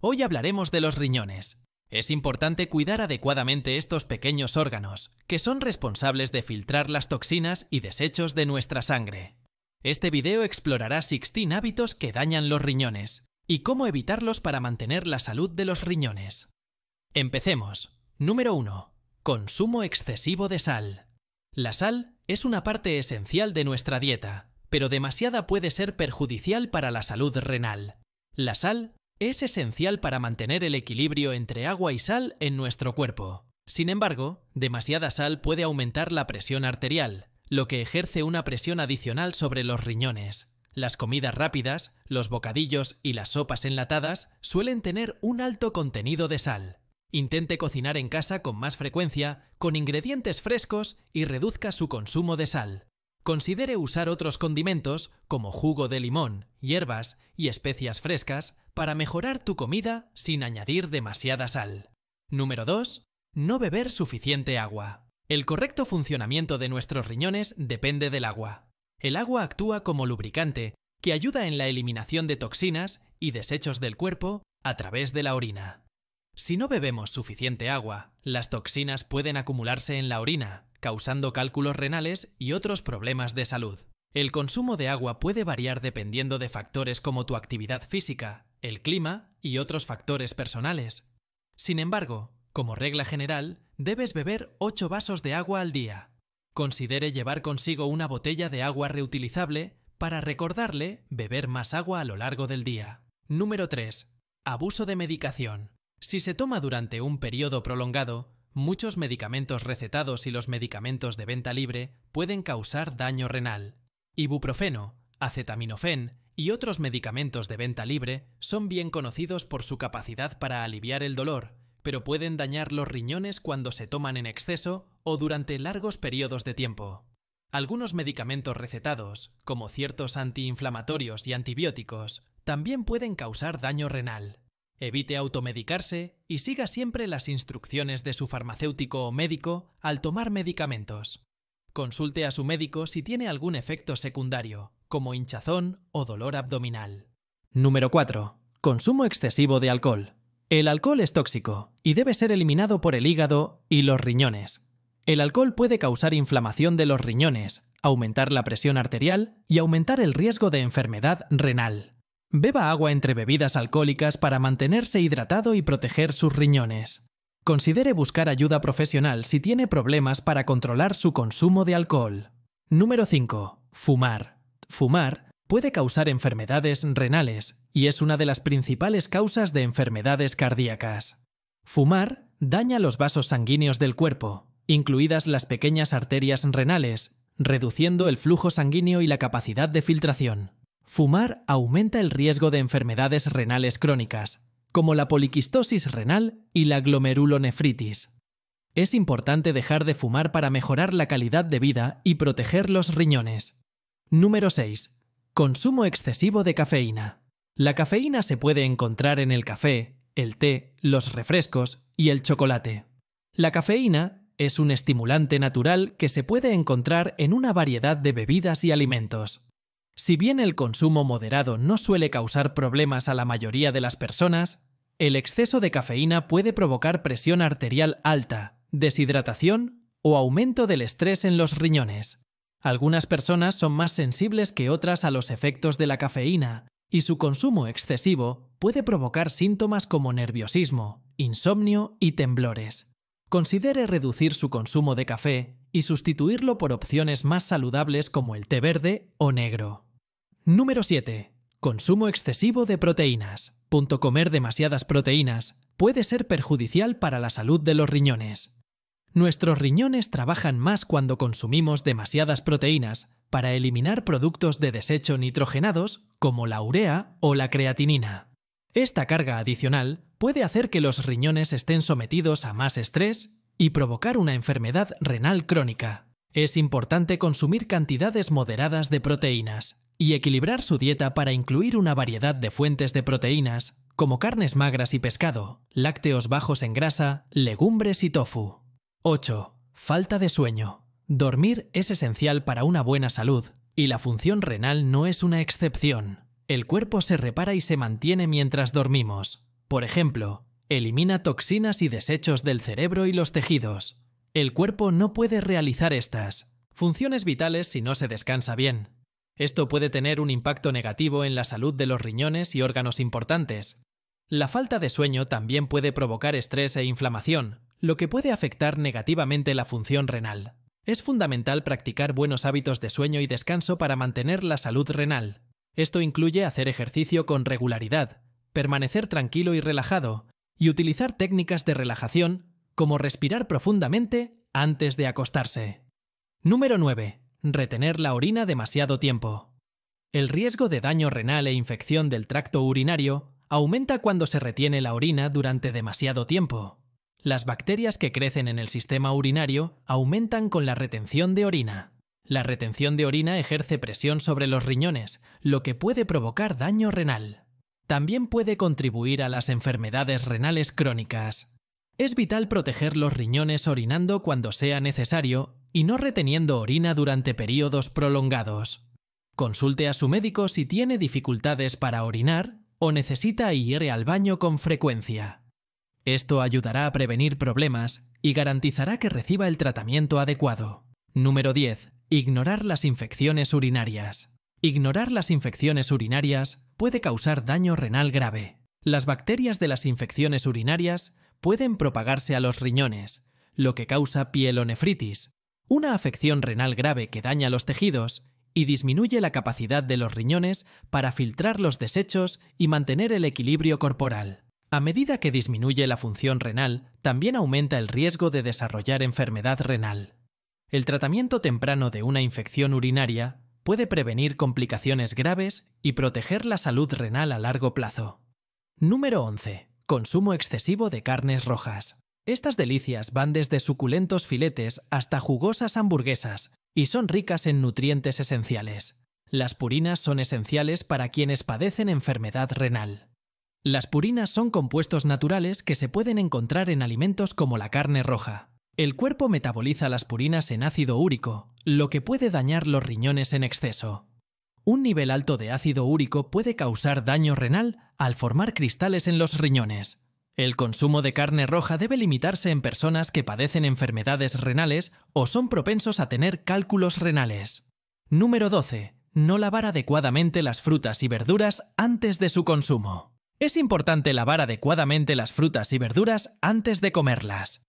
Hoy hablaremos de los riñones. Es importante cuidar adecuadamente estos pequeños órganos, que son responsables de filtrar las toxinas y desechos de nuestra sangre. Este video explorará 16 hábitos que dañan los riñones y cómo evitarlos para mantener la salud de los riñones. Empecemos. Número 1. Consumo excesivo de sal. La sal es una parte esencial de nuestra dieta, pero demasiada puede ser perjudicial para la salud renal. La sal es esencial para mantener el equilibrio entre agua y sal en nuestro cuerpo. Sin embargo, demasiada sal puede aumentar la presión arterial, lo que ejerce una presión adicional sobre los riñones. Las comidas rápidas, los bocadillos y las sopas enlatadas suelen tener un alto contenido de sal. Intente cocinar en casa con más frecuencia, con ingredientes frescos y reduzca su consumo de sal. Considere usar otros condimentos como jugo de limón, hierbas y especias frescas para mejorar tu comida sin añadir demasiada sal. Número 2. No beber suficiente agua. El correcto funcionamiento de nuestros riñones depende del agua. El agua actúa como lubricante, que ayuda en la eliminación de toxinas y desechos del cuerpo a través de la orina. Si no bebemos suficiente agua, las toxinas pueden acumularse en la orina, causando cálculos renales y otros problemas de salud. El consumo de agua puede variar dependiendo de factores como tu actividad física, el clima y otros factores personales. Sin embargo, como regla general, debes beber 8 vasos de agua al día. Considere llevar consigo una botella de agua reutilizable para recordarle beber más agua a lo largo del día. Número 3. Abuso de medicación. Si se toma durante un periodo prolongado, muchos medicamentos recetados y los medicamentos de venta libre pueden causar daño renal. Ibuprofeno, acetaminofén y otros medicamentos de venta libre son bien conocidos por su capacidad para aliviar el dolor, pero pueden dañar los riñones cuando se toman en exceso o durante largos periodos de tiempo. Algunos medicamentos recetados, como ciertos antiinflamatorios y antibióticos, también pueden causar daño renal. Evite automedicarse y siga siempre las instrucciones de su farmacéutico o médico al tomar medicamentos. Consulte a su médico si tiene algún efecto secundario, como hinchazón o dolor abdominal. Número 4. Consumo excesivo de alcohol. El alcohol es tóxico y debe ser eliminado por el hígado y los riñones. El alcohol puede causar inflamación de los riñones, aumentar la presión arterial y aumentar el riesgo de enfermedad renal. Beba agua entre bebidas alcohólicas para mantenerse hidratado y proteger sus riñones. Considere buscar ayuda profesional si tiene problemas para controlar su consumo de alcohol. Número 5. Fumar fumar puede causar enfermedades renales y es una de las principales causas de enfermedades cardíacas. Fumar daña los vasos sanguíneos del cuerpo, incluidas las pequeñas arterias renales, reduciendo el flujo sanguíneo y la capacidad de filtración. Fumar aumenta el riesgo de enfermedades renales crónicas, como la poliquistosis renal y la glomerulonefritis. Es importante dejar de fumar para mejorar la calidad de vida y proteger los riñones. Número 6. Consumo excesivo de cafeína. La cafeína se puede encontrar en el café, el té, los refrescos y el chocolate. La cafeína es un estimulante natural que se puede encontrar en una variedad de bebidas y alimentos. Si bien el consumo moderado no suele causar problemas a la mayoría de las personas, el exceso de cafeína puede provocar presión arterial alta, deshidratación o aumento del estrés en los riñones. Algunas personas son más sensibles que otras a los efectos de la cafeína, y su consumo excesivo puede provocar síntomas como nerviosismo, insomnio y temblores. Considere reducir su consumo de café y sustituirlo por opciones más saludables como el té verde o negro. Número 7. Consumo excesivo de proteínas. Punto comer demasiadas proteínas puede ser perjudicial para la salud de los riñones. Nuestros riñones trabajan más cuando consumimos demasiadas proteínas para eliminar productos de desecho nitrogenados como la urea o la creatinina. Esta carga adicional puede hacer que los riñones estén sometidos a más estrés y provocar una enfermedad renal crónica. Es importante consumir cantidades moderadas de proteínas y equilibrar su dieta para incluir una variedad de fuentes de proteínas, como carnes magras y pescado, lácteos bajos en grasa, legumbres y tofu. 8. Falta de sueño. Dormir es esencial para una buena salud, y la función renal no es una excepción. El cuerpo se repara y se mantiene mientras dormimos. Por ejemplo, elimina toxinas y desechos del cerebro y los tejidos. El cuerpo no puede realizar estas funciones vitales si no se descansa bien. Esto puede tener un impacto negativo en la salud de los riñones y órganos importantes. La falta de sueño también puede provocar estrés e inflamación, lo que puede afectar negativamente la función renal. Es fundamental practicar buenos hábitos de sueño y descanso para mantener la salud renal. Esto incluye hacer ejercicio con regularidad, permanecer tranquilo y relajado, y utilizar técnicas de relajación, como respirar profundamente antes de acostarse. Número 9. Retener la orina demasiado tiempo. El riesgo de daño renal e infección del tracto urinario aumenta cuando se retiene la orina durante demasiado tiempo. Las bacterias que crecen en el sistema urinario aumentan con la retención de orina. La retención de orina ejerce presión sobre los riñones, lo que puede provocar daño renal. También puede contribuir a las enfermedades renales crónicas. Es vital proteger los riñones orinando cuando sea necesario y no reteniendo orina durante periodos prolongados. Consulte a su médico si tiene dificultades para orinar o necesita ir al baño con frecuencia. Esto ayudará a prevenir problemas y garantizará que reciba el tratamiento adecuado. Número 10. Ignorar las infecciones urinarias. Ignorar las infecciones urinarias puede causar daño renal grave. Las bacterias de las infecciones urinarias pueden propagarse a los riñones, lo que causa pielonefritis, una afección renal grave que daña los tejidos y disminuye la capacidad de los riñones para filtrar los desechos y mantener el equilibrio corporal. A medida que disminuye la función renal, también aumenta el riesgo de desarrollar enfermedad renal. El tratamiento temprano de una infección urinaria puede prevenir complicaciones graves y proteger la salud renal a largo plazo. Número 11. Consumo excesivo de carnes rojas. Estas delicias van desde suculentos filetes hasta jugosas hamburguesas y son ricas en nutrientes esenciales. Las purinas son esenciales para quienes padecen enfermedad renal. Las purinas son compuestos naturales que se pueden encontrar en alimentos como la carne roja. El cuerpo metaboliza las purinas en ácido úrico, lo que puede dañar los riñones en exceso. Un nivel alto de ácido úrico puede causar daño renal al formar cristales en los riñones. El consumo de carne roja debe limitarse en personas que padecen enfermedades renales o son propensos a tener cálculos renales. Número 12. No lavar adecuadamente las frutas y verduras antes de su consumo. Es importante lavar adecuadamente las frutas y verduras antes de comerlas.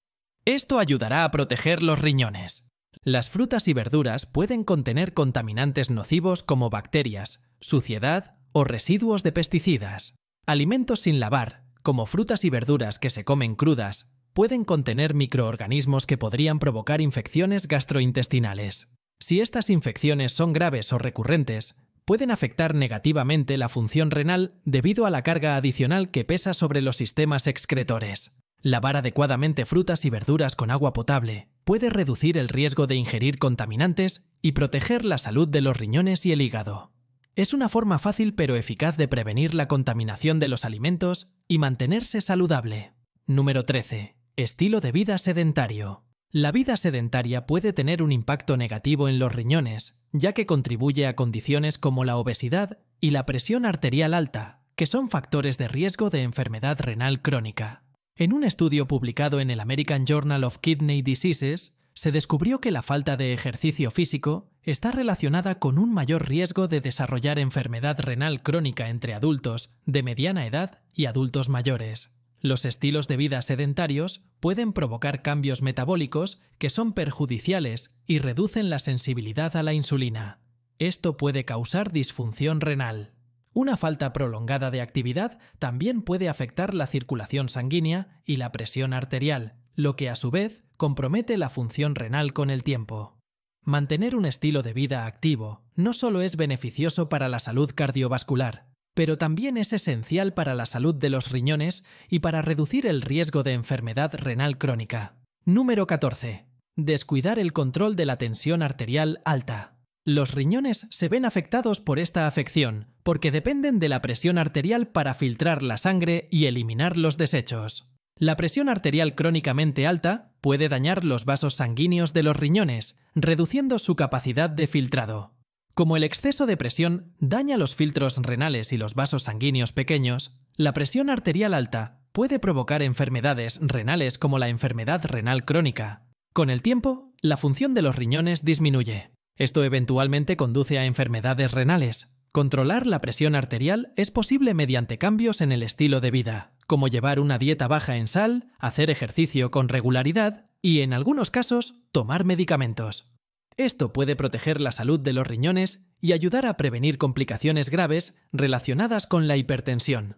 Esto ayudará a proteger los riñones. Las frutas y verduras pueden contener contaminantes nocivos como bacterias, suciedad o residuos de pesticidas. Alimentos sin lavar, como frutas y verduras que se comen crudas, pueden contener microorganismos que podrían provocar infecciones gastrointestinales. Si estas infecciones son graves o recurrentes, pueden afectar negativamente la función renal debido a la carga adicional que pesa sobre los sistemas excretores. Lavar adecuadamente frutas y verduras con agua potable puede reducir el riesgo de ingerir contaminantes y proteger la salud de los riñones y el hígado. Es una forma fácil pero eficaz de prevenir la contaminación de los alimentos y mantenerse saludable. Número 13. Estilo de vida sedentario. La vida sedentaria puede tener un impacto negativo en los riñones, ya que contribuye a condiciones como la obesidad y la presión arterial alta, que son factores de riesgo de enfermedad renal crónica. En un estudio publicado en el American Journal of Kidney Diseases, se descubrió que la falta de ejercicio físico está relacionada con un mayor riesgo de desarrollar enfermedad renal crónica entre adultos de mediana edad y adultos mayores. Los estilos de vida sedentarios pueden provocar cambios metabólicos que son perjudiciales y reducen la sensibilidad a la insulina. Esto puede causar disfunción renal. Una falta prolongada de actividad también puede afectar la circulación sanguínea y la presión arterial, lo que a su vez compromete la función renal con el tiempo. Mantener un estilo de vida activo no solo es beneficioso para la salud cardiovascular, pero también es esencial para la salud de los riñones y para reducir el riesgo de enfermedad renal crónica. Número 14. Descuidar el control de la tensión arterial alta. Los riñones se ven afectados por esta afección, porque dependen de la presión arterial para filtrar la sangre y eliminar los desechos. La presión arterial crónicamente alta puede dañar los vasos sanguíneos de los riñones, reduciendo su capacidad de filtrado. Como el exceso de presión daña los filtros renales y los vasos sanguíneos pequeños, la presión arterial alta puede provocar enfermedades renales como la enfermedad renal crónica. Con el tiempo, la función de los riñones disminuye. Esto eventualmente conduce a enfermedades renales. Controlar la presión arterial es posible mediante cambios en el estilo de vida, como llevar una dieta baja en sal, hacer ejercicio con regularidad y, en algunos casos, tomar medicamentos. Esto puede proteger la salud de los riñones y ayudar a prevenir complicaciones graves relacionadas con la hipertensión.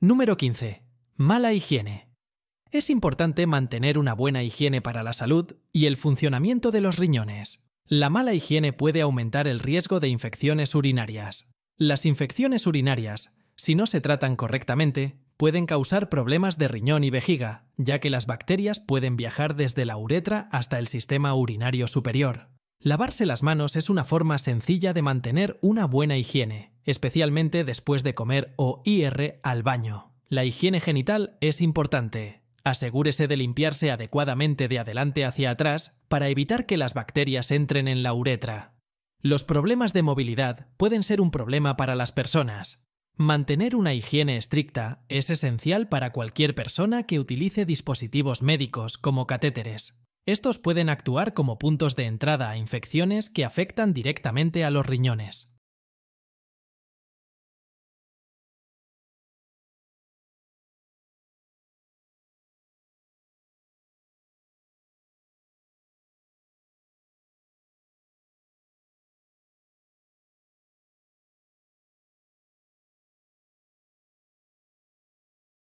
Número 15. Mala higiene. Es importante mantener una buena higiene para la salud y el funcionamiento de los riñones. La mala higiene puede aumentar el riesgo de infecciones urinarias. Las infecciones urinarias, si no se tratan correctamente, pueden causar problemas de riñón y vejiga, ya que las bacterias pueden viajar desde la uretra hasta el sistema urinario superior. Lavarse las manos es una forma sencilla de mantener una buena higiene, especialmente después de comer o IR al baño. La higiene genital es importante. Asegúrese de limpiarse adecuadamente de adelante hacia atrás para evitar que las bacterias entren en la uretra. Los problemas de movilidad pueden ser un problema para las personas. Mantener una higiene estricta es esencial para cualquier persona que utilice dispositivos médicos como catéteres. Estos pueden actuar como puntos de entrada a infecciones que afectan directamente a los riñones.